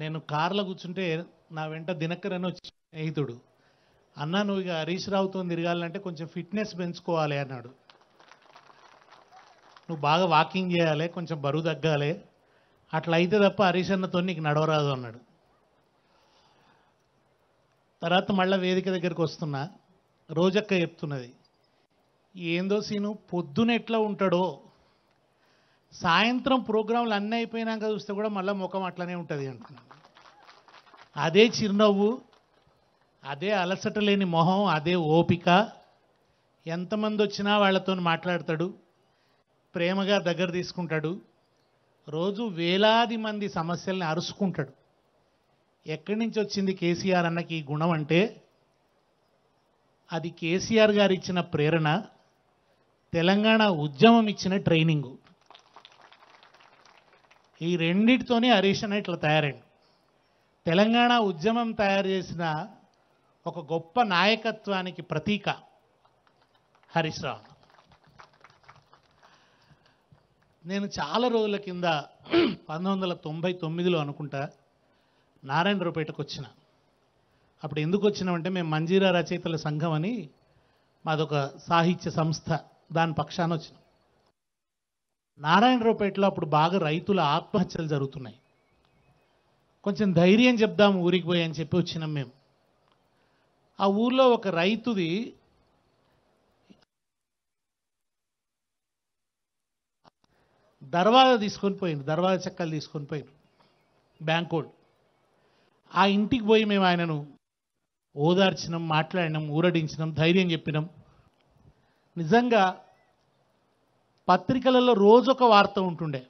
నేను కార్లో కూర్చుంటే నా వెంట దినకర్ అని వచ్చి స్నేహితుడు అన్నా నువ్వు ఇక హరీష్ రావుతో తిరగాలంటే కొంచెం ఫిట్నెస్ పెంచుకోవాలి అన్నాడు నువ్వు బాగా వాకింగ్ చేయాలి కొంచెం బరువు తగ్గాలి అట్లా అయితే తప్ప హరీష్ అన్నతో నీకు నడవరాదు అన్నాడు తర్వాత మళ్ళీ వేదిక దగ్గరికి వస్తున్నా రోజక్క చెప్తున్నది ఏందో సీను పొద్దున ఎట్లా ఉంటాడో సాయంత్రం ప్రోగ్రాంలు అన్నీ అయిపోయినాక చూస్తే కూడా మళ్ళీ ముఖం అట్లనే ఉంటుంది అంటున్నాను అదే చిరునవ్వు అదే అలసట లేని మొహం అదే ఓపిక ఎంతమంది వచ్చినా వాళ్ళతో మాట్లాడతాడు ప్రేమగా దగ్గర తీసుకుంటాడు రోజు వేలాది మంది సమస్యల్ని అరుచుకుంటాడు ఎక్కడి నుంచి వచ్చింది కేసీఆర్ అన్నకి ఈ గుణం అంటే అది కేసీఆర్ గారు ఇచ్చిన ప్రేరణ తెలంగాణ ఉద్యమం ఇచ్చిన ట్రైనింగు ఈ రెండిటితోనే హరీష్ అన్న ఇట్లా తయారైండు తెలంగాణ ఉద్యమం తయారు చేసిన ఒక గొప్ప నాయకత్వానికి ప్రతీక హరీష్ రావు నేను చాలా రోజుల కింద పంతొమ్మిది వందల తొంభై తొమ్మిదిలో అనుకుంటా నారాయణరావుపేటకు వచ్చిన అప్పుడు ఎందుకు వచ్చినామంటే మేము మంజీరా రచయితల సంఘం అని మాదొక సాహిత్య సంస్థ దాని పక్షాన వచ్చినాం నారాయణరావుపేటలో అప్పుడు బాగా రైతుల ఆత్మహత్యలు జరుగుతున్నాయి కొంచెం ధైర్యం చెప్దాం ఊరికి పోయి అని చెప్పి వచ్చినాం మేము ఆ ఊర్లో ఒక రైతుది దర్వాజా తీసుకొని పోయింది దర్వాజా చెక్కలు తీసుకొని పోయిండు బ్యాంక్ ఆ ఇంటికి పోయి మేము ఆయనను ఓదార్చినాం మాట్లాడినాం ఊరడించినాం ధైర్యం చెప్పినాం నిజంగా పత్రికలలో రోజొక వార్త ఉంటుండే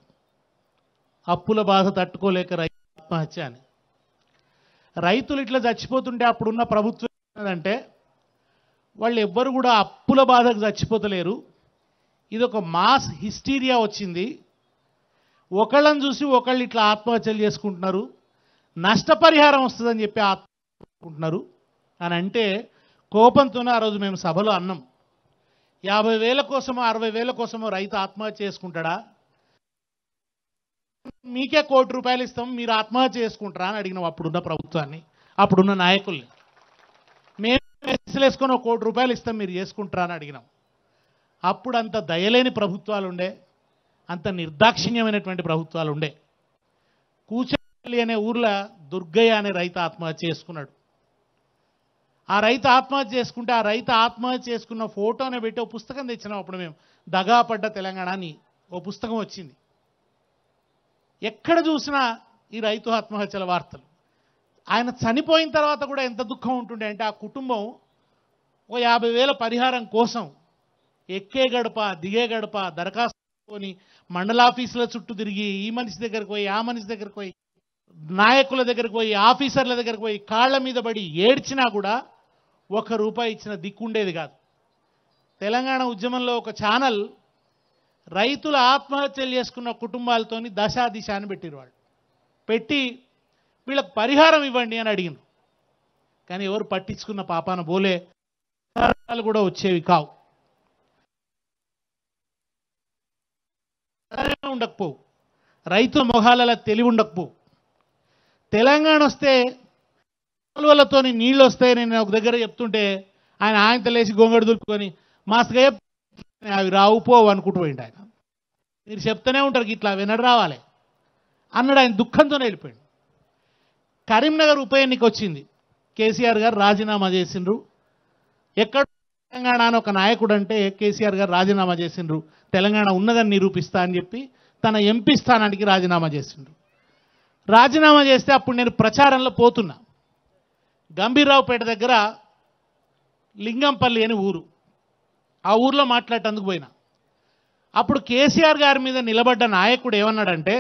అప్పుల బాధ తట్టుకోలేక రైతు ఆత్మహత్య అని రైతులు ఇట్లా చచ్చిపోతుంటే అప్పుడున్న ప్రభుత్వం అంటే వాళ్ళు ఎవ్వరు కూడా అప్పుల బాధకు చచ్చిపోతలేరు ఇది ఒక మాస్ హిస్టీరియా వచ్చింది ఒకళ్ళని చూసి ఒకళ్ళు ఇట్లా ఆత్మహత్యలు చేసుకుంటున్నారు నష్టపరిహారం వస్తుందని చెప్పి ఆత్మహత్య అని అంటే కోపంతోనే ఆ రోజు మేము సభలో అన్నాం యాభై వేల కోసమో అరవై వేల కోసమో రైతు ఆత్మహత్య చేసుకుంటాడా మీకే కోటి రూపాయలు ఇస్తాం మీరు ఆత్మహత్య చేసుకుంటారా అని అడిగినాం అప్పుడున్న ప్రభుత్వాన్ని అప్పుడున్న నాయకుల్ని మేము వేసుకొని ఒక కోటి రూపాయలు ఇస్తాం మీరు చేసుకుంటారా అని అడిగినాం అప్పుడు అంత దయలేని ప్రభుత్వాలు ఉండే అంత నిర్దాక్షిణ్యమైనటువంటి ప్రభుత్వాలు ఉండే కూచల్లి అనే ఊర్లో దుర్గయ్య అనే రైతు ఆత్మహత్య చేసుకున్నాడు ఆ రైతు ఆత్మహత్య చేసుకుంటే ఆ రైతు ఆత్మహత్య చేసుకున్న ఫోటోనే పెట్టి ఓ పుస్తకం తెచ్చినాం అప్పుడు మేము దగాపడ్డ తెలంగాణ అని ఓ పుస్తకం వచ్చింది ఎక్కడ చూసినా ఈ రైతు ఆత్మహత్యల వార్తలు ఆయన చనిపోయిన తర్వాత కూడా ఎంత దుఃఖం ఉంటుండే అంటే ఆ కుటుంబం ఓ యాభై వేల పరిహారం కోసం ఎక్కే గడప దిగే గడప దరఖాస్తుని మండలాఫీసుల చుట్టూ తిరిగి ఈ మనిషి దగ్గరికి పోయి ఆ మనిషి దగ్గరికి పోయి నాయకుల దగ్గరికి పోయి ఆఫీసర్ల దగ్గరికి పోయి కాళ్ళ మీద పడి ఏడ్చినా కూడా ఒక్క రూపాయి ఇచ్చిన దిక్కుండేది కాదు తెలంగాణ ఉద్యమంలో ఒక ఛానల్ రైతుల ఆత్మహత్యలు చేసుకున్న కుటుంబాలతోని దశా దిశ అని పెట్టిరు వాళ్ళు పెట్టి వీళ్ళకు పరిహారం ఇవ్వండి అని అడిగినారు కానీ ఎవరు పట్టించుకున్న పాపాన బోలే పరిహారాలు కూడా వచ్చేవి కావు ఉండకపోవు రైతుల మొహాలలా తెలివి ఉండకపోవు తెలంగాణ వస్తే కాలువలతో నీళ్ళు వస్తాయి నేను ఒక దగ్గర చెప్తుంటే ఆయన ఆయన లేచి గొంగడు దులుపుకొని మాస్గా అవి రావు పోవు అనుకుంటూ పోయింది ఆయన మీరు చెప్తూనే ఉంటారు ఇట్లా వినడు రావాలి అన్నాడు ఆయన దుఃఖంతోనే వెళ్ళిపోయాడు కరీంనగర్ ఉప ఎన్నిక వచ్చింది కేసీఆర్ గారు రాజీనామా చేసిండ్రు ఎక్కడ తెలంగాణ అని ఒక నాయకుడు అంటే కేసీఆర్ గారు రాజీనామా చేసిండ్రు తెలంగాణ ఉన్నదని నిరూపిస్తా అని చెప్పి తన ఎంపీ స్థానానికి రాజీనామా చేసిండ్రు రాజీనామా చేస్తే అప్పుడు నేను ప్రచారంలో పోతున్నా గంభీరావుపేట దగ్గర లింగంపల్లి అని ఊరు ఆ ఊర్లో మాట్లాడేందుకు పోయినా అప్పుడు కేసీఆర్ గారి మీద నిలబడ్డ నాయకుడు ఏమన్నాడంటే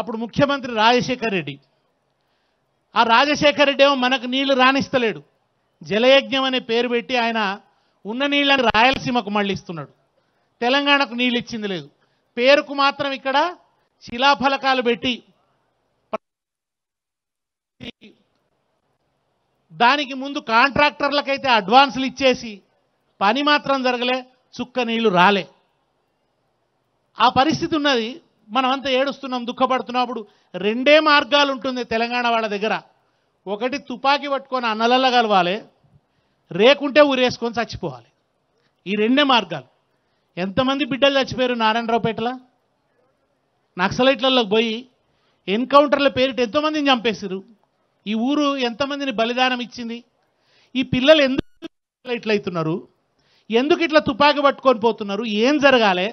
అప్పుడు ముఖ్యమంత్రి రాజశేఖర్ రెడ్డి ఆ రాజశేఖర్ రెడ్డి ఏమో మనకు నీళ్లు రాణిస్తలేడు జలయజ్ఞం అనే పేరు పెట్టి ఆయన ఉన్న నీళ్ళని రాయలసీమకు ఇస్తున్నాడు తెలంగాణకు నీళ్ళు ఇచ్చింది లేదు పేరుకు మాత్రం ఇక్కడ శిలాఫలకాలు పెట్టి దానికి ముందు కాంట్రాక్టర్లకైతే అడ్వాన్సులు ఇచ్చేసి పని మాత్రం జరగలే చుక్క నీళ్లు రాలే ఆ పరిస్థితి ఉన్నది మనమంతా ఏడుస్తున్నాం దుఃఖపడుతున్నాం అప్పుడు రెండే మార్గాలు ఉంటుంది తెలంగాణ వాళ్ళ దగ్గర ఒకటి తుపాకీ పట్టుకొని అన్నలల్ల కలవాలి రేకుంటే ఊరేసుకొని చచ్చిపోవాలి ఈ రెండే మార్గాలు ఎంతమంది బిడ్డలు చచ్చిపోయారు నారాయణరావుపేటలో నక్సలైట్లలోకి పోయి ఎన్కౌంటర్ల పేరిట ఎంతోమందిని చంపేశారు ఈ ఊరు ఎంతమందిని బలిదానం ఇచ్చింది ఈ పిల్లలు ఎందుకు ఇట్లయితున్నారు ఎందుకు ఇట్లా తుపాకీ పట్టుకొని పోతున్నారు ఏం జరగాలి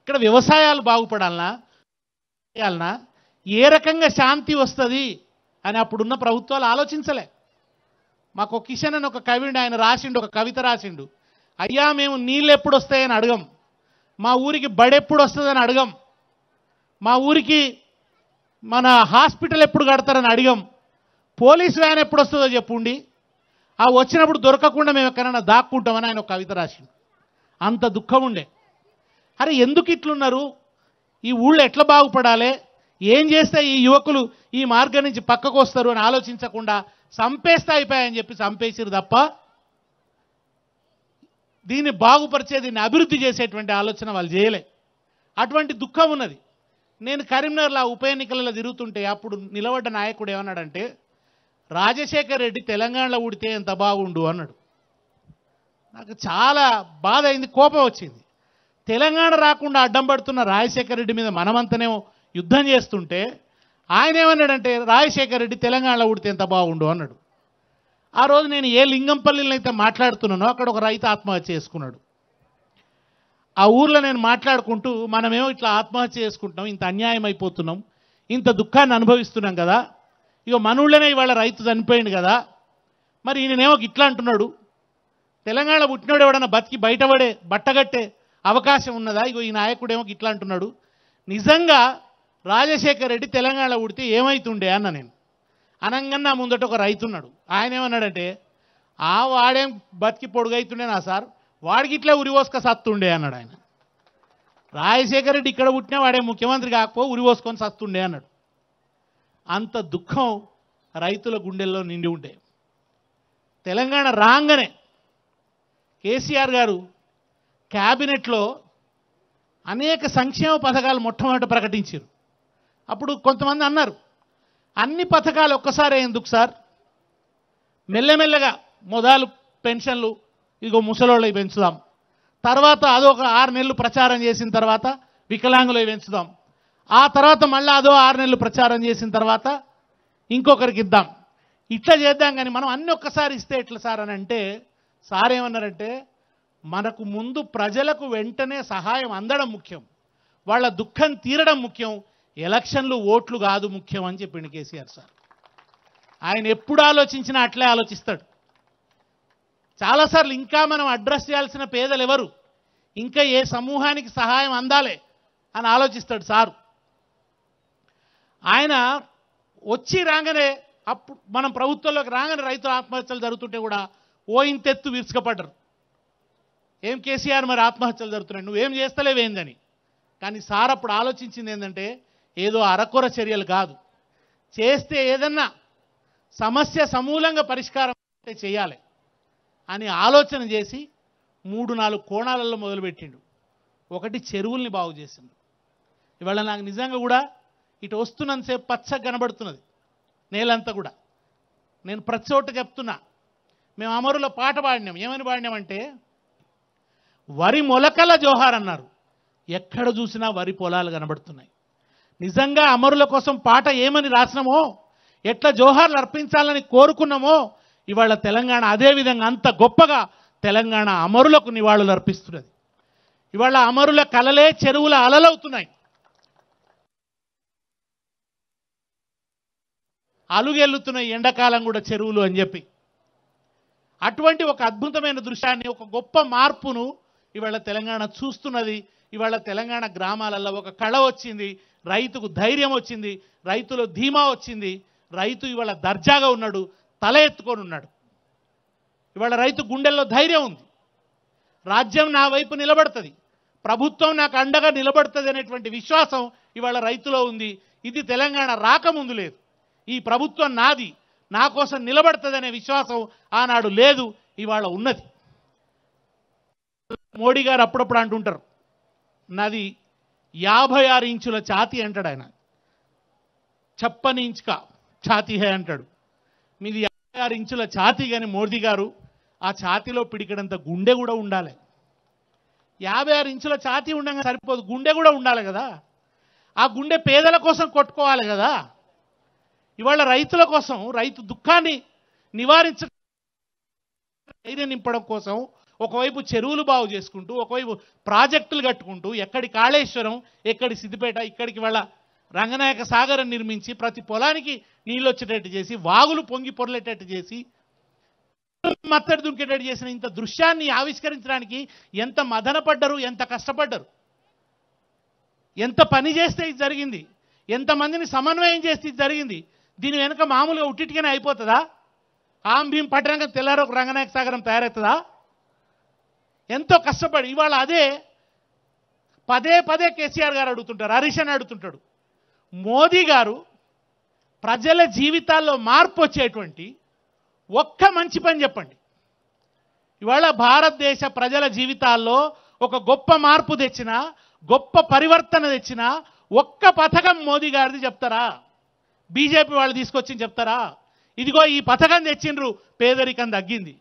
ఇక్కడ వ్యవసాయాలు బాగుపడాలనా చేయాలనా ఏ రకంగా శాంతి వస్తుంది అని అప్పుడున్న ప్రభుత్వాలు ఆలోచించలే మాకు కిషన్ అని ఒక కవిండు ఆయన రాసిండు ఒక కవిత రాసిండు అయ్యా మేము నీళ్ళు ఎప్పుడు వస్తాయని అడగం మా ఊరికి బడెప్పుడు వస్తుందని అడగం మా ఊరికి మన హాస్పిటల్ ఎప్పుడు కడతారని అడిగాం పోలీస్ వ్యాన్ ఎప్పుడు వస్తుందో చెప్పుండి ఆ వచ్చినప్పుడు దొరకకుండా మేము ఎక్కడన్నా దాక్కుంటామని ఆయన ఒక కవిత రాసిండు అంత దుఃఖం ఉండే అరే ఎందుకు ఇట్లున్నారు ఈ ఊళ్ళో ఎట్లా బాగుపడాలి ఏం చేస్తే ఈ యువకులు ఈ మార్గం నుంచి పక్కకు వస్తారు అని ఆలోచించకుండా సంపేస్తే అయిపోయాయని చెప్పి సంపేసిరు తప్ప దీన్ని బాగుపరిచే దీన్ని అభివృద్ధి చేసేటువంటి ఆలోచన వాళ్ళు చేయలే అటువంటి దుఃఖం ఉన్నది నేను కరీంనగర్లో ఉప ఎన్నికలలో తిరుగుతుంటే అప్పుడు నిలబడ్డ నాయకుడు ఏమన్నాడంటే రాజశేఖర్ రెడ్డి తెలంగాణలో ఉడితే ఎంత బాగుండు అన్నాడు నాకు చాలా బాధ అయింది కోపం వచ్చింది తెలంగాణ రాకుండా అడ్డం పడుతున్న రాజశేఖర రెడ్డి మీద మనమంతనేమో యుద్ధం చేస్తుంటే ఆయన ఏమన్నాడంటే రాజశేఖర రెడ్డి తెలంగాణలో ఉడితే ఎంత బాగుండు అన్నాడు ఆ రోజు నేను ఏ లింగంపల్లిలో అయితే మాట్లాడుతున్నానో అక్కడ ఒక రైతు ఆత్మహత్య చేసుకున్నాడు ఆ ఊర్లో నేను మాట్లాడుకుంటూ మనమేమో ఇట్లా ఆత్మహత్య చేసుకుంటున్నాం ఇంత అన్యాయం అయిపోతున్నాం ఇంత దుఃఖాన్ని అనుభవిస్తున్నాం కదా ఇక మనూళ్ళనే ఇవాళ రైతు చనిపోయింది కదా మరి ఈయననేమో ఇట్లా అంటున్నాడు తెలంగాణ పుట్టినాడు ఎవడన్నా బతికి బయటపడే బట్టగట్టే అవకాశం ఉన్నదా ఇగో ఈ ఏమో ఇట్లా అంటున్నాడు నిజంగా రాజశేఖర్ రెడ్డి తెలంగాణ పుడితే ఏమైతుండే అన్న నేను నా ముందట ఒక రైతున్నాడు ఆయన ఏమన్నాడంటే ఆ వాడేం బతికి పొడుగైతుండే నా సార్ వాడికి ఇట్లా ఉరివోసుక సత్తుండే అన్నాడు ఆయన రాజశేఖర రెడ్డి ఇక్కడ పుట్టినా వాడే ముఖ్యమంత్రి కాకపో ఉరివోసుకొని సత్తుండే అన్నాడు అంత దుఃఖం రైతుల గుండెల్లో నిండి ఉండే తెలంగాణ రాగానే కేసీఆర్ గారు క్యాబినెట్లో అనేక సంక్షేమ పథకాలు మొట్టమొదట ప్రకటించారు అప్పుడు కొంతమంది అన్నారు అన్ని పథకాలు ఒక్కసారే ఎందుకు సార్ మెల్లమెల్లగా మొదలు పెన్షన్లు ఇగో ముసలోళ్ళవి పెంచుదాం తర్వాత అదొక ఆరు నెలలు ప్రచారం చేసిన తర్వాత వికలాంగులవి పెంచుదాం ఆ తర్వాత మళ్ళీ అదో ఆరు నెలలు ప్రచారం చేసిన తర్వాత ఇంకొకరికి ఇద్దాం ఇట్లా చేద్దాం కానీ మనం అన్ని ఒక్కసారి ఇస్తే ఎట్లా సార్ అని అంటే సార్ ఏమన్నారంటే మనకు ముందు ప్రజలకు వెంటనే సహాయం అందడం ముఖ్యం వాళ్ళ దుఃఖం తీరడం ముఖ్యం ఎలక్షన్లు ఓట్లు కాదు ముఖ్యం అని చెప్పిండు కేసీఆర్ సార్ ఆయన ఎప్పుడు ఆలోచించినా అట్లే ఆలోచిస్తాడు చాలాసార్లు ఇంకా మనం అడ్రస్ చేయాల్సిన పేదలు ఎవరు ఇంకా ఏ సమూహానికి సహాయం అందాలి అని ఆలోచిస్తాడు సారు ఆయన వచ్చి రాగానే అప్పుడు మనం ప్రభుత్వంలోకి రాగానే రైతుల ఆత్మహత్యలు జరుగుతుంటే కూడా ఓ ఇంతెత్తు విరుచుకపడ్డరు ఏం కేసీఆర్ మరి ఆత్మహత్యలు జరుగుతున్నాయి నువ్వేం చేస్తలేవేందని కానీ సార్ అప్పుడు ఆలోచించింది ఏంటంటే ఏదో అరకొర చర్యలు కాదు చేస్తే ఏదన్నా సమస్య సమూలంగా పరిష్కారం అంటే చేయాలి అని ఆలోచన చేసి మూడు నాలుగు కోణాలలో మొదలుపెట్టిండు ఒకటి చెరువుల్ని బాగు చేసిండు ఇవాళ నాకు నిజంగా కూడా ఇటు వస్తున్నంతసేపు పచ్చ కనబడుతున్నది నేలంతా కూడా నేను ప్రతి చోట చెప్తున్నా మేము అమరుల పాట పాడినాం ఏమని పాడినామంటే వరి మొలకల జోహార్ అన్నారు ఎక్కడ చూసినా వరి పొలాలు కనబడుతున్నాయి నిజంగా అమరుల కోసం పాట ఏమని రాసినామో ఎట్లా జోహార్లు అర్పించాలని కోరుకున్నామో ఇవాళ తెలంగాణ అదేవిధంగా అంత గొప్పగా తెలంగాణ అమరులకు నివాళులు అర్పిస్తున్నది ఇవాళ అమరుల కలలే చెరువుల అలలవుతున్నాయి అలుగెల్లుతున్న ఎండాకాలం కూడా చెరువులు అని చెప్పి అటువంటి ఒక అద్భుతమైన దృశ్యాన్ని ఒక గొప్ప మార్పును ఇవాళ తెలంగాణ చూస్తున్నది ఇవాళ తెలంగాణ గ్రామాలలో ఒక కళ వచ్చింది రైతుకు ధైర్యం వచ్చింది రైతులో ధీమా వచ్చింది రైతు ఇవాళ దర్జాగా ఉన్నాడు తల ఎత్తుకొని ఉన్నాడు ఇవాళ రైతు గుండెల్లో ధైర్యం ఉంది రాజ్యం నా వైపు నిలబడుతుంది ప్రభుత్వం నాకు అండగా నిలబడుతుంది అనేటువంటి విశ్వాసం ఇవాళ రైతులో ఉంది ఇది తెలంగాణ రాకముందు లేదు ఈ ప్రభుత్వం నాది నా కోసం నిలబడుతుందనే విశ్వాసం ఆనాడు లేదు ఇవాళ ఉన్నది మోడీ గారు అప్పుడప్పుడు అంటుంటారు నాది యాభై ఆరు ఇంచుల ఛాతీ అంటాడు ఆయన చప్పని ఇంచుక ఛాతీ హే అంటాడు మీది యాభై ఆరు ఇంచుల ఛాతీ కానీ మోడీ గారు ఆ ఛాతీలో పిడికడంత గుండె కూడా ఉండాలి యాభై ఆరు ఇంచుల ఛాతీ ఉండగా సరిపోదు గుండె కూడా ఉండాలి కదా ఆ గుండె పేదల కోసం కొట్టుకోవాలి కదా ఇవాళ రైతుల కోసం రైతు దుఃఖాన్ని నివారించ ధైర్యం నింపడం కోసం ఒకవైపు చెరువులు బాగు చేసుకుంటూ ఒకవైపు ప్రాజెక్టులు కట్టుకుంటూ ఎక్కడి కాళేశ్వరం ఎక్కడి సిద్దిపేట ఇక్కడికి వాళ్ళ రంగనాయక సాగరం నిర్మించి ప్రతి పొలానికి నీళ్ళు వచ్చేటట్టు చేసి వాగులు పొంగి పొరలేటట్టు చేసి మత్తడి దుంకేటట్టు చేసిన ఇంత దృశ్యాన్ని ఆవిష్కరించడానికి ఎంత మదనపడ్డరు ఎంత కష్టపడ్డరు ఎంత పని చేస్తే ఇది జరిగింది ఎంతమందిని సమన్వయం చేస్తే ఇది జరిగింది దీని వెనుక మామూలుగా ఉట్టిటికైనా అయిపోతుందా ఆం భీం పట్టరంగం తెల్లారు ఒక రంగనాయక సాగరం తయారవుతుందా ఎంతో కష్టపడి ఇవాళ అదే పదే పదే కేసీఆర్ గారు అడుగుతుంటారు హరీష్ అని అడుగుతుంటాడు మోదీ గారు ప్రజల జీవితాల్లో మార్పు వచ్చేటువంటి ఒక్క మంచి పని చెప్పండి ఇవాళ భారతదేశ ప్రజల జీవితాల్లో ఒక గొప్ప మార్పు తెచ్చిన గొప్ప పరివర్తన తెచ్చిన ఒక్క పథకం మోదీ గారిది చెప్తారా బీజేపీ వాళ్ళు తీసుకొచ్చింది చెప్తారా ఇదిగో ఈ పథకం తెచ్చిండ్రు పేదరికం తగ్గింది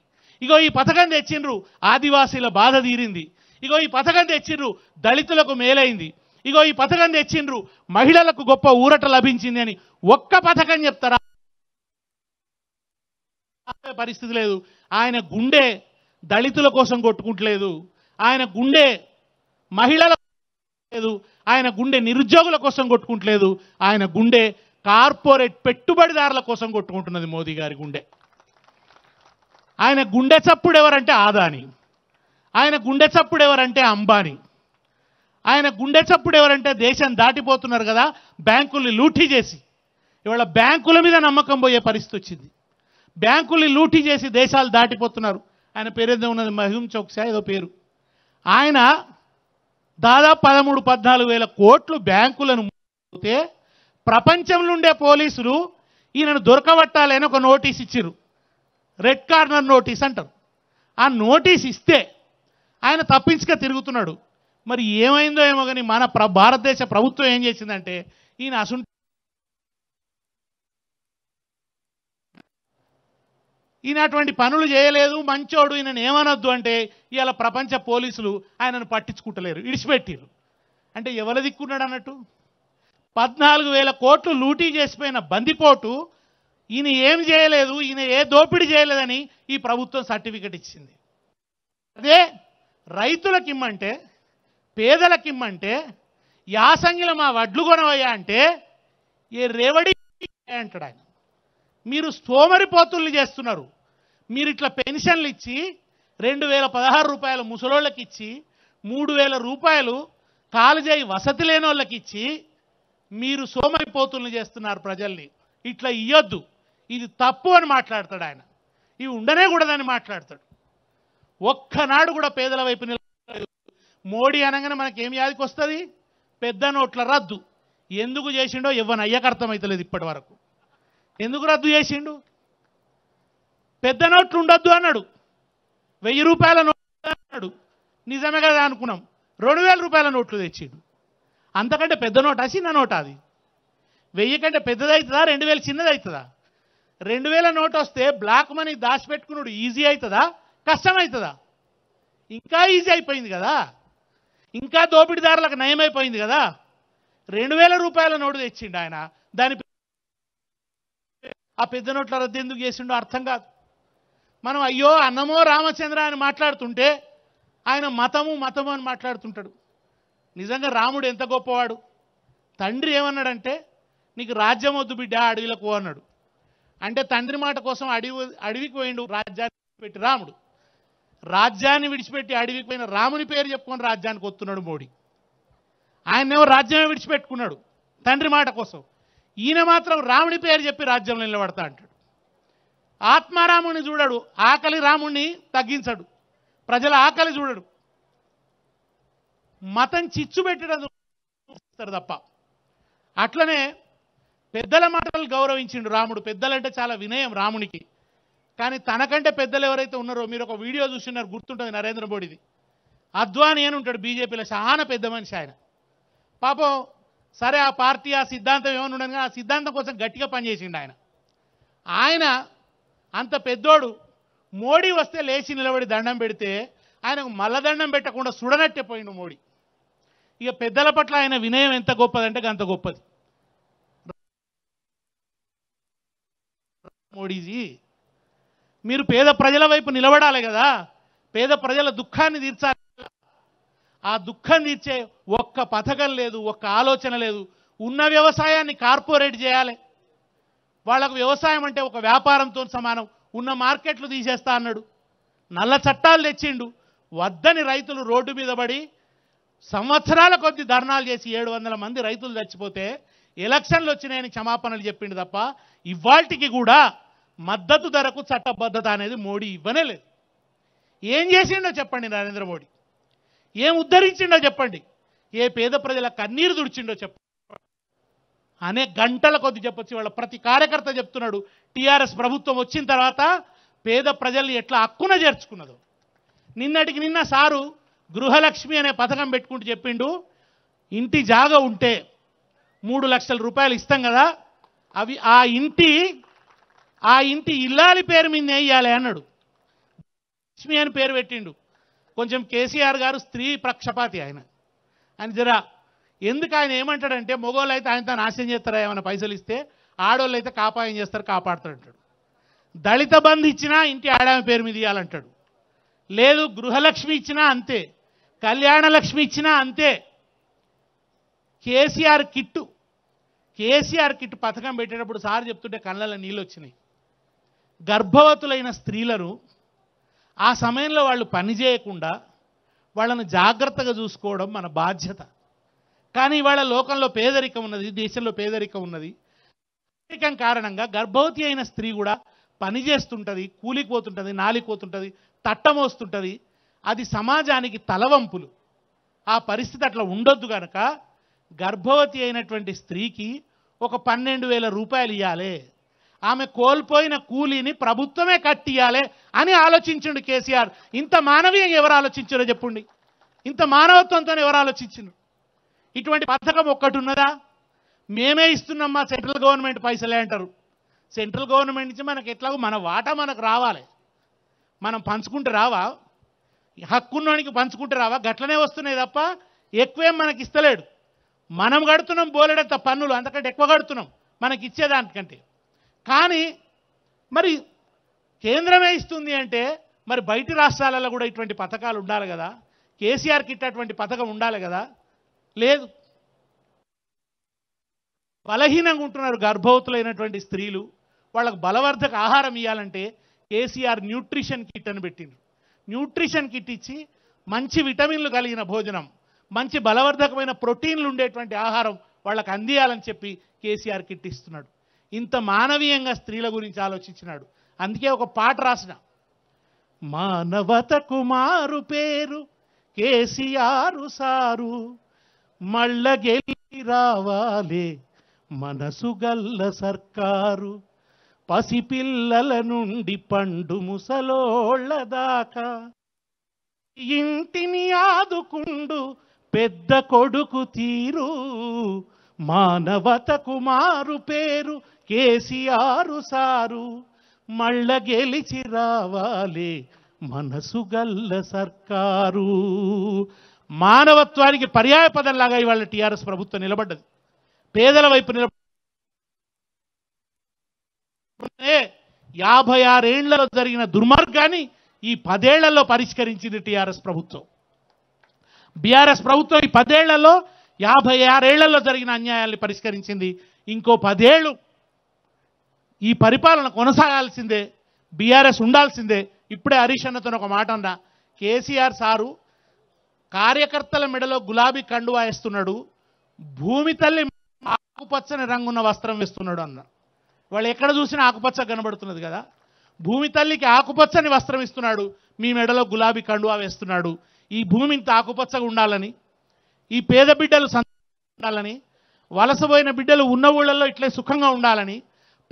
ఇగో ఈ పథకం తెచ్చిండ్రు ఆదివాసీల బాధ తీరింది ఇగో ఈ పథకం తెచ్చిండ్రు దళితులకు మేలైంది ఇగో ఈ పథకం తెచ్చిండ్రు మహిళలకు గొప్ప ఊరట లభించింది అని ఒక్క పథకం చెప్తారా పరిస్థితి లేదు ఆయన గుండె దళితుల కోసం కొట్టుకుంటలేదు ఆయన గుండె మహిళల లేదు ఆయన గుండె నిరుద్యోగుల కోసం కొట్టుకుంటలేదు ఆయన గుండె కార్పొరేట్ పెట్టుబడిదారుల కోసం కొట్టుకుంటున్నది మోదీ గారి గుండె ఆయన గుండె చప్పుడు ఎవరంటే ఆదాని ఆయన గుండె చప్పుడు ఎవరంటే అంబానీ ఆయన గుండె చప్పుడు ఎవరంటే దేశం దాటిపోతున్నారు కదా బ్యాంకుల్ని లూటీ చేసి ఇవాళ బ్యాంకుల మీద నమ్మకం పోయే పరిస్థితి వచ్చింది బ్యాంకుల్ని లూటీ చేసి దేశాలు దాటిపోతున్నారు ఆయన పేరేదో ఉన్నది మహిమ్ చౌక్సా ఏదో పేరు ఆయన దాదాపు పదమూడు పద్నాలుగు వేల కోట్లు బ్యాంకులను పోతే ప్రపంచంలో ఉండే పోలీసులు ఈయనను దొరకబట్టాలని ఒక నోటీస్ ఇచ్చిర్రు రెడ్ కార్నర్ నోటీస్ అంటారు ఆ నోటీస్ ఇస్తే ఆయన తప్పించక తిరుగుతున్నాడు మరి ఏమైందో ఏమో కానీ మన ప్ర భారతదేశ ప్రభుత్వం ఏం చేసిందంటే ఈయన అసు ఈయన అటువంటి పనులు చేయలేదు మంచోడు ఈయనను ఏమనొద్దు అంటే ఇవాళ ప్రపంచ పోలీసులు ఆయనను పట్టించుకుంటలేరు ఇడిచిపెట్టిరు అంటే ఎవరు దిక్కున్నాడు అన్నట్టు పద్నాలుగు వేల కోట్లు లూటీ చేసిపోయిన బందిపోటు ఈయన ఏం చేయలేదు ఈయన ఏ దోపిడీ చేయలేదని ఈ ప్రభుత్వం సర్టిఫికెట్ ఇచ్చింది అదే రైతులకి ఇమ్మంటే పేదలకి ఇమ్మంటే యాసంగిల మా వడ్లు కొనవయ్యా అంటే ఏ రేవడి అంటాడు ఆయన మీరు సోమరిపోతుల్ని చేస్తున్నారు మీరు ఇట్లా పెన్షన్లు ఇచ్చి రెండు వేల పదహారు రూపాయలు ముసలోళ్ళకి ఇచ్చి మూడు వేల రూపాయలు కాలు చేయి వసతి లేని వాళ్ళకి ఇచ్చి మీరు సోమైపోతులను చేస్తున్నారు ప్రజల్ని ఇట్లా ఇయ్యొద్దు ఇది తప్పు అని మాట్లాడతాడు ఆయన ఇవి ఉండనే కూడదని మాట్లాడతాడు ఒక్కనాడు కూడా పేదల వైపు నిలబడలేదు మోడీ అనగానే మనకి ఏమి యాదికి వస్తుంది పెద్ద నోట్ల రద్దు ఎందుకు చేసిండో ఇవ్వని అయ్యకు అర్థమవుతలేదు ఇప్పటి వరకు ఎందుకు రద్దు చేసిండు పెద్ద నోట్లు ఉండొద్దు అన్నాడు వెయ్యి రూపాయల నోట్లు అన్నాడు నిజమే కదా అనుకున్నాం రెండు వేల రూపాయల నోట్లు తెచ్చిండు అంతకంటే పెద్ద నోట చిన్న నోట అది వెయ్యి కంటే పెద్దదవుతుందా రెండు వేలు అవుతుందా రెండు వేల నోట్ వస్తే బ్లాక్ మనీ దాచిపెట్టుకున్నాడు ఈజీ అవుతుందా కష్టమవుతుందా ఇంకా ఈజీ అయిపోయింది కదా ఇంకా దోపిడీదారులకు నయమైపోయింది కదా రెండు వేల రూపాయల నోటు తెచ్చిండు ఆయన దాని ఆ పెద్ద నోట్ల రద్దు ఎందుకు చేసిండో అర్థం కాదు మనం అయ్యో అన్నమో రామచంద్ర ఆయన మాట్లాడుతుంటే ఆయన మతము మతము అని మాట్లాడుతుంటాడు నిజంగా రాముడు ఎంత గొప్పవాడు తండ్రి ఏమన్నాడంటే నీకు రాజ్యం వద్దు బిడ్డ అడవిలకు అన్నాడు అంటే తండ్రి మాట కోసం అడవి అడవికి పోయిండు రాజ్యాన్ని విడిచిపెట్టి రాముడు రాజ్యాన్ని విడిచిపెట్టి అడవికి పోయిన రాముని పేరు చెప్పుకొని రాజ్యానికి వస్తున్నాడు మోడీ ఆయన్నేమో రాజ్యమే విడిచిపెట్టుకున్నాడు తండ్రి మాట కోసం ఈయన మాత్రం రాముడి పేరు చెప్పి రాజ్యంలో నిలబడతా అంటాడు ఆత్మారాముని చూడడు ఆకలి రాముణ్ణి తగ్గించడు ప్రజల ఆకలి చూడడు మతం చిచ్చు పెట్టడం చూస్తారు తప్ప అట్లనే పెద్దల మాటలు గౌరవించిండు రాముడు పెద్దలంటే చాలా వినయం రామునికి కానీ తనకంటే పెద్దలు ఎవరైతే ఉన్నారో మీరు ఒక వీడియో చూస్తున్నారు గుర్తుంటుంది నరేంద్ర మోడీది అద్వాని అని ఉంటాడు బీజేపీలో చాలా పెద్ద మనిషి ఆయన పాపం సరే ఆ పార్టీ ఆ సిద్ధాంతం ఏమైనా ఉండను కానీ ఆ సిద్ధాంతం కోసం గట్టిగా పనిచేసిండు ఆయన ఆయన అంత పెద్దోడు మోడీ వస్తే లేచి నిలబడి దండం పెడితే ఆయనకు మల్లదండం పెట్టకుండా సుడనట్టే పోయిండు మోడీ ఇక పెద్దల పట్ల ఆయన వినయం ఎంత గొప్పదంటే అంత గొప్పది మోడీజీ మీరు పేద ప్రజల వైపు నిలబడాలి కదా పేద ప్రజల దుఃఖాన్ని తీర్చాలి ఆ దుఃఖం తీర్చే ఒక్క పథకం లేదు ఒక్క ఆలోచన లేదు ఉన్న వ్యవసాయాన్ని కార్పొరేట్ చేయాలి వాళ్ళకు వ్యవసాయం అంటే ఒక వ్యాపారంతో సమానం ఉన్న మార్కెట్లు తీసేస్తా అన్నాడు నల్ల చట్టాలు తెచ్చిండు వద్దని రైతులు రోడ్డు మీద పడి సంవత్సరాల కొద్ది ధర్నాలు చేసి ఏడు వందల మంది రైతులు చచ్చిపోతే ఎలక్షన్లు వచ్చినాయని క్షమాపణలు చెప్పిండు తప్ప ఇవాల్టికి కూడా మద్దతు ధరకు చట్టబద్ధత అనేది మోడీ ఇవ్వనే లేదు ఏం చేసిండో చెప్పండి నరేంద్ర మోడీ ఏం ఉద్ధరించిండో చెప్పండి ఏ పేద ప్రజల కన్నీరు దుడిచిండో చెప్పండి అనే గంటల కొద్ది చెప్పొచ్చు వాళ్ళ ప్రతి కార్యకర్త చెప్తున్నాడు టీఆర్ఎస్ ప్రభుత్వం వచ్చిన తర్వాత పేద ప్రజల్ని ఎట్లా హక్కున చేర్చుకున్నదో నిన్నటికి నిన్న సారు గృహలక్ష్మి అనే పథకం పెట్టుకుంటూ చెప్పిండు ఇంటి జాగా ఉంటే మూడు లక్షల రూపాయలు ఇస్తాం కదా అవి ఆ ఇంటి ఆ ఇంటి ఇల్లాలి పేరు మీద వేయాలి అన్నాడు లక్ష్మి అని పేరు పెట్టిండు కొంచెం కేసీఆర్ గారు స్త్రీ ప్రక్షపాతి ఆయన అని జరా ఎందుకు ఆయన ఏమంటాడంటే మగవాళ్ళు అయితే ఆయన తను ఆశయం చేస్తారా ఏమైనా పైసలు ఇస్తే ఆడవాళ్ళు అయితే కాపాయం చేస్తారు కాపాడుతారంటాడు దళిత బంధు ఇచ్చినా ఇంటి ఆడామి పేరు మీద ఇవ్వాలంటాడు లేదు గృహలక్ష్మి ఇచ్చినా అంతే కళ్యాణలక్ష్మి ఇచ్చినా అంతే కేసీఆర్ కిట్టు కేసీఆర్ కిట్టు పథకం పెట్టేటప్పుడు సార్ చెప్తుంటే కళ్ళల్లో నీళ్ళు వచ్చినాయి గర్భవతులైన స్త్రీలను ఆ సమయంలో వాళ్ళు పనిచేయకుండా వాళ్ళను జాగ్రత్తగా చూసుకోవడం మన బాధ్యత కానీ ఇవాళ లోకంలో పేదరికం ఉన్నది దేశంలో పేదరికం ఉన్నది పేదరికం కారణంగా గర్భవతి అయిన స్త్రీ కూడా పని చేస్తుంటుంది కూలికి పోతుంటుంది నాలికి తట్టమోస్తుంటుంది అది సమాజానికి తలవంపులు ఆ పరిస్థితి అట్లా ఉండొద్దు కనుక గర్భవతి అయినటువంటి స్త్రీకి ఒక పన్నెండు వేల రూపాయలు ఇవ్వాలి ఆమె కోల్పోయిన కూలీని ప్రభుత్వమే కట్టియాలి అని ఆలోచించండు కేసీఆర్ ఇంత మానవీయం ఎవరు ఆలోచించారో చెప్పండి ఇంత మానవత్వంతో ఎవరు ఆలోచించారు ఇటువంటి పథకం ఒక్కటి ఉన్నదా మేమే ఇస్తున్నాం మా సెంట్రల్ గవర్నమెంట్ పైసలే అంటారు సెంట్రల్ గవర్నమెంట్ నుంచి మనకి ఎట్లాగో మన వాటా మనకు రావాలి మనం పంచుకుంటే రావా హక్కున్నోనికి పంచుకుంటారావా గట్లనే వస్తున్నాయి తప్ప ఎక్కువేం మనకి ఇస్తలేడు మనం కడుతున్నాం బోలెడంత పన్నులు అంతకంటే ఎక్కువ కడుతున్నాం మనకి ఇచ్చేదానికంటే కానీ మరి కేంద్రమే ఇస్తుంది అంటే మరి బయటి రాష్ట్రాలలో కూడా ఇటువంటి పథకాలు ఉండాలి కదా కేసీఆర్కి ఇట్టటువంటి పథకం ఉండాలి కదా లేదు బలహీనంగా ఉంటున్నారు గర్భవతులైనటువంటి స్త్రీలు వాళ్ళకు బలవర్ధక ఆహారం ఇవ్వాలంటే కేసీఆర్ న్యూట్రిషన్ కిట్ అని పెట్టిండ్రు న్యూట్రిషన్ కిట్ ఇచ్చి మంచి విటమిన్లు కలిగిన భోజనం మంచి బలవర్ధకమైన ప్రోటీన్లు ఉండేటువంటి ఆహారం వాళ్ళకి అందియాలని చెప్పి కేసీఆర్ కిట్ ఇస్తున్నాడు ఇంత మానవీయంగా స్త్రీల గురించి ఆలోచించినాడు అందుకే ఒక పాట రాసిన మానవత కుమారు పేరు కేసీఆర్ సారు మళ్ళ గెలి రావాలే మనసు గల్ల సర్కారు పసిపిల్లల నుండి పండు ముసలోళ్ళ దాకా ఇంటిని ఆదుకుండు పెద్ద కొడుకు తీరు మానవత కుమారు పేరు కేసీఆరు సారు మళ్ళ గెలిచి రావాలి మనసు గల్ల సర్కారు మానవత్వానికి పర్యాయ పదంలాగా ఇవాళ టీఆర్ఎస్ ప్రభుత్వం నిలబడ్డది పేదల వైపు నిలబ యాభై ఆరేళ్లలో జరిగిన దుర్మార్గాన్ని ఈ పదేళ్లలో పరిష్కరించింది టీఆర్ఎస్ ప్రభుత్వం బీఆర్ఎస్ ప్రభుత్వం ఈ పదేళ్లలో యాభై ఆరేళ్లలో జరిగిన అన్యాయాన్ని పరిష్కరించింది ఇంకో పదేళ్ళు ఈ పరిపాలన కొనసాగాల్సిందే బీఆర్ఎస్ ఉండాల్సిందే ఇప్పుడే హరీష్ అన్నతో ఒక మాట అన్నా కేసీఆర్ సారు కార్యకర్తల మెడలో గులాబీ కండువా వేస్తున్నాడు భూమి తల్లి ఆకుపచ్చని రంగున్న వస్త్రం వేస్తున్నాడు అన్నా వాళ్ళు ఎక్కడ చూసినా ఆకుపచ్చ కనబడుతున్నది కదా భూమి తల్లికి ఆకుపచ్చని వస్త్రం ఇస్తున్నాడు మీ మెడలో గులాబీ కండువా వేస్తున్నాడు ఈ భూమి ఇంత ఆకుపచ్చగా ఉండాలని ఈ పేద బిడ్డలు ఉండాలని వలసపోయిన బిడ్డలు ఉన్న ఊళ్ళల్లో ఇట్లే సుఖంగా ఉండాలని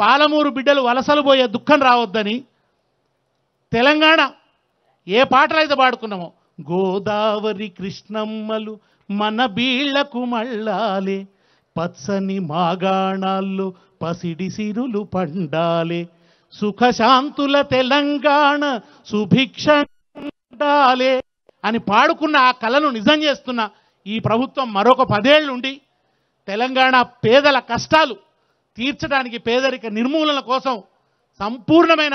పాలమూరు బిడ్డలు వలసలు పోయే దుఃఖం రావద్దని తెలంగాణ ఏ పాటలు అయితే పాడుకున్నామో గోదావరి కృష్ణమ్మలు మన బీళ్లకు మళ్ళాలి పచ్చని మాగాణాల్లో పసిడి సిరులు పండాలి సుఖశాంతుల తెలంగాణ సుభిక్షాలే అని పాడుకున్న ఆ కళను నిజం చేస్తున్న ఈ ప్రభుత్వం మరొక పదేళ్లుండి తెలంగాణ పేదల కష్టాలు తీర్చడానికి పేదరిక నిర్మూలన కోసం సంపూర్ణమైన